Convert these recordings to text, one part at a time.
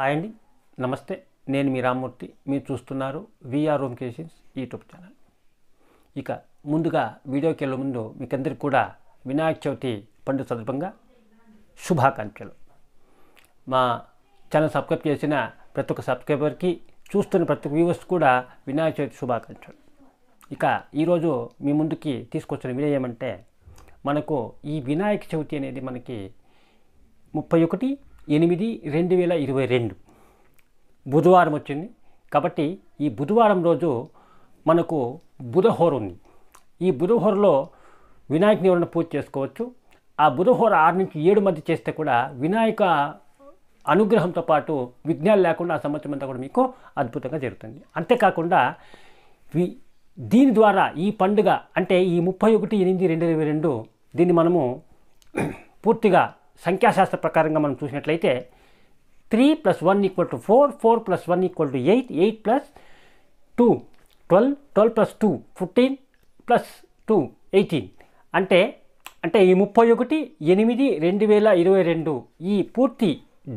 hi అండి నమస్తే నేను మీ రామ్మూర్తి మీరు చూస్తున్నారు VR home creations YouTube channel ఇక ముందుగా వీడియోకి వెళ్ళే ముందు మీకందరికీ కూడా వినాయక చవితి పండుగ సందర్భంగా శుభాకాంక్షలు మా ఛానల్ సబ్స్క్రైబ్ చేసిన ప్రతి ఒక్క సబ్స్క్రైబర్కి చూస్తున్న ప్రతి ఒక్క వ్యూవర్స్ కూడా వినాయక చవితి శుభాకాంక్షలు ఇక ఈరోజు మీ ముందుకి తీసుకొచ్చిన వీడియో ఏమంటే మనకు ఈ వినాయక చవితి అనేది మనకి ముప్పై ఒకటి ఎనిమిది రెండు వేల ఇరవై రెండు బుధవారం వచ్చింది కాబట్టి ఈ బుధవారం రోజు మనకు బుధహోర ఉంది ఈ బుధహోరలో వినాయక నివారణ పూజ చేసుకోవచ్చు ఆ బుధహోర ఆరు నుంచి ఏడు మధ్య చేస్తే కూడా వినాయక అనుగ్రహంతో పాటు విఘ్నాలు లేకుండా ఆ సంవత్సరం అంతా కూడా మీకు అద్భుతంగా జరుగుతుంది అంతేకాకుండా వి దీని ద్వారా ఈ పండుగ అంటే ఈ ముప్పై ఒకటి ఎనిమిది రెండు ఇరవై రెండు దీన్ని మనము పూర్తిగా సంఖ్యాశాస్త్ర ప్రకారంగా మనం చూసినట్లయితే three plus one equal to four four plus one equal to eight eight plus two twelve twelve plus two fifteen plus two eighteen అంటే అంటే ఈ ముప్పై ఒకటి ఎనిమిది రెండు వేల ఇరవై రెండు ఈ పూర్తి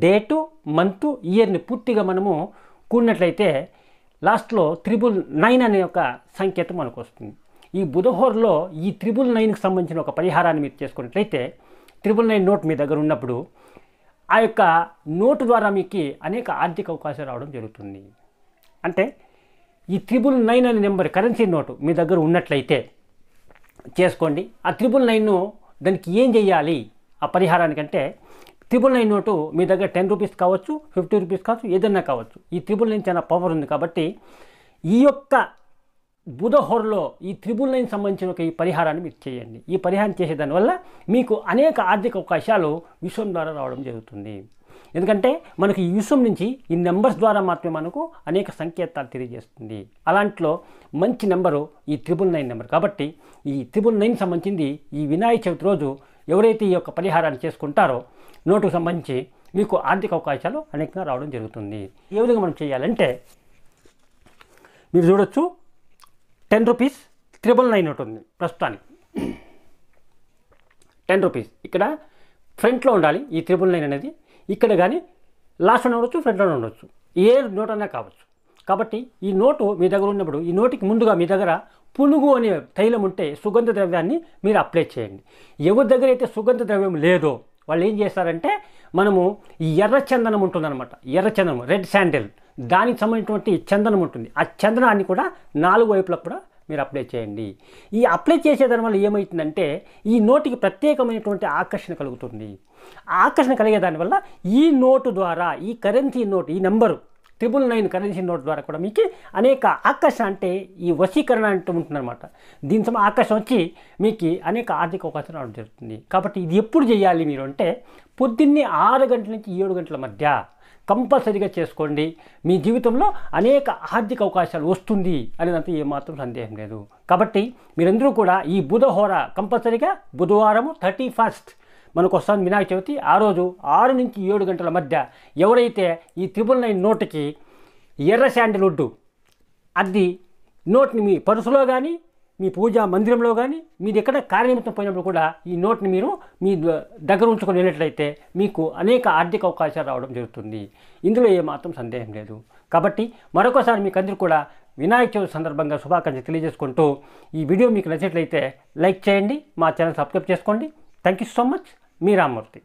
డేటు మంతు ఇయర్ని పూర్తిగా మనము కూడినట్లయితే లాస్ట్లో త్రిబుల్ నైన్ అనే ఒక సంకేతం మనకు వస్తుంది ఈ బుధహోర్లో ఈ త్రిబుల్ నైన్కి సంబంధించిన ఒక పరిహారాన్ని మీరు చేసుకున్నట్లయితే ట్రిపుల్ నైన్ నోట్ మీ దగ్గర ఉన్నప్పుడు ఆ యొక్క నోటు ద్వారా మీకు అనేక ఆర్థిక అవకాశాలు రావడం జరుగుతుంది అంటే ఈ త్రిబుల్ నైన్ అనే నెంబర్ కరెన్సీ నోటు మీ దగ్గర ఉన్నట్లయితే చేసుకోండి ఆ త్రిబుల్ నైన్ను దానికి ఏం చేయాలి ఆ పరిహారానికంటే త్రిబుల్ నైన్ నోటు మీ దగ్గర టెన్ రూపీస్ కావచ్చు ఫిఫ్టీ రూపీస్ కావచ్చు ఏదైనా కావచ్చు ఈ త్రిబుల్ నైన్ చాలా పవర్ ఉంది కాబట్టి ఈ యొక్క బుధహోర్లో ఈ త్రిబుల్ నైన్ సంబంధించిన ఒక ఈ పరిహారాన్ని మీరు చేయండి ఈ పరిహారం చేసే దానివల్ల మీకు అనేక ఆర్థిక అవకాశాలు విశ్వం ద్వారా రావడం జరుగుతుంది ఎందుకంటే మనకు ఈ విశ్వం నుంచి ఈ నెంబర్స్ ద్వారా మాత్రమే మనకు అనేక సంకేతాలు తెలియజేస్తుంది అలాంటిలో మంచి నెంబరు ఈ త్రిబుల్ నైన్ నెంబర్ కాబట్టి ఈ త్రిబుల్ నైన్ సంబంధించింది ఈ వినాయక చవితి రోజు ఎవరైతే ఈ యొక్క పరిహారాన్ని చేసుకుంటారో నోటుకు సంబంధించి మీకు ఆర్థిక అవకాశాలు అనేకంగా రావడం జరుగుతుంది ఏ విధంగా మనం చేయాలంటే మీరు చూడొచ్చు టెన్ రూపీస్ త్రిబుల్ నైన్ ఉంటుంది ప్రస్తుతానికి టెన్ రూపీస్ ఇక్కడ ఫ్రంట్లో ఉండాలి ఈ త్రిబుల్ నైన్ అనేది ఇక్కడ కానీ లాస్ట్లో ఉండొచ్చు ఫ్రంట్లోనే ఉండొచ్చు ఏ నోట్ అన్నా కావచ్చు కాబట్టి ఈ నోటు మీ దగ్గర ఉన్నప్పుడు ఈ నోటికి ముందుగా మీ దగ్గర పునుగు అనే తైలం ఉంటే సుగంధ ద్రవ్యాన్ని మీరు అప్లై చేయండి ఎవరి దగ్గర అయితే సుగంధ ద్రవ్యం లేదో వాళ్ళు ఏం చేస్తారంటే మనము ఈ ఎర్రచందనం ఉంటుందన్నమాట ఎర్రచందనం రెడ్ శాండిల్ దానికి సంబంధించినటువంటి చందనం ఉంటుంది ఆ చందనాన్ని కూడా నాలుగు వైపులకు కూడా మీరు అప్లై చేయండి ఈ అప్లై దాని వల్ల ఏమవుతుందంటే ఈ నోటికి ప్రత్యేకమైనటువంటి ఆకర్షణ కలుగుతుంది ఆకర్షణ కలిగే దానివల్ల ఈ నోటు ద్వారా ఈ కరెన్సీ నోటు ఈ number triple nine currency note ద్వారా కూడా మీకు అనేక ఆకర్ష అంటే ఈ వశీకరణ అంటూ ఉంటుందన్నమాట దీంతో ఆకర్షం వచ్చి మీకు అనేక ఆర్థిక అవకాశాలు రావడం జరుగుతుంది కాబట్టి ఇది ఎప్పుడు చేయాలి మీరు అంటే పొద్దున్నే ఆరు గంటల నుంచి ఏడు గంటల మధ్య కంపల్సరీగా చేసుకోండి మీ జీవితంలో అనేక ఆర్థిక అవకాశాలు వస్తుంది అనేదంతా ఏమాత్రం సందేహం లేదు కాబట్టి మీరందరూ కూడా ఈ బుధహోర కంపల్సరీగా బుధవారం థర్టీ ఫస్ట్ మనకు వస్తుంది వినాయక చవితి ఆ రోజు ఆరు నుంచి ఏడు గంటల మధ్య ఎవరైతే ఈ త్రిబుల్ నైన్ నోటుకి ఎర్ర శాండిల్వుడ్ అద్ది నోట్ని మీ పరుసులో కానీ మీ పూజా మందిరంలో కానీ మీరు ఎక్కడ కార్యనిమిత్తం పోయినప్పుడు కూడా ఈ నోట్ని మీరు మీ దగ్గర ఉంచుకొని వెళ్ళినట్లయితే మీకు అనేక ఆర్థిక అవకాశాలు రావడం జరుగుతుంది ఇందులో ఏమాత్రం సందేహం లేదు కాబట్టి మరొకసారి మీకు అందరూ కూడా వినాయక చవితి సందర్భంగా శుభాకాంక్షలు తెలియజేసుకుంటూ ఈ వీడియో మీకు నచ్చినట్లయితే లైక్ చేయండి మా ఛానల్ సబ్స్క్రైబ్ చేసుకోండి థ్యాంక్ యూ సో మచ్ মীরামূর্তি